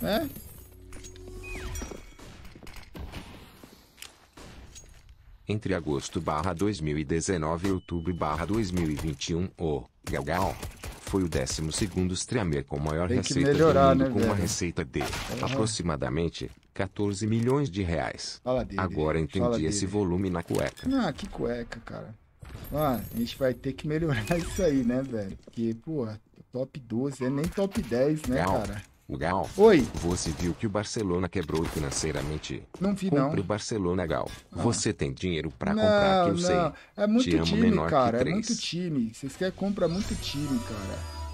né? Entre agosto barra 2019 e outubro barra 2021, o Galgal foi o 12º streamer com maior Tem receita melhorar, do mundo né, com velho? uma receita de uhum. aproximadamente 14 milhões de reais. Dele, Agora entendi esse volume na cueca. Ah, que cueca, cara. Mano, a gente vai ter que melhorar isso aí, né, velho? Porque, pô, top 12, é nem top 10, né, cara? Gal. Oi. Você viu que o Barcelona quebrou financeiramente? Não vi Compre não. Compre o Barcelona Gal. Ah. Você tem dinheiro para comprar que eu não. sei. É muito Te time, cara. É muito time. Vocês querem comprar muito time, cara.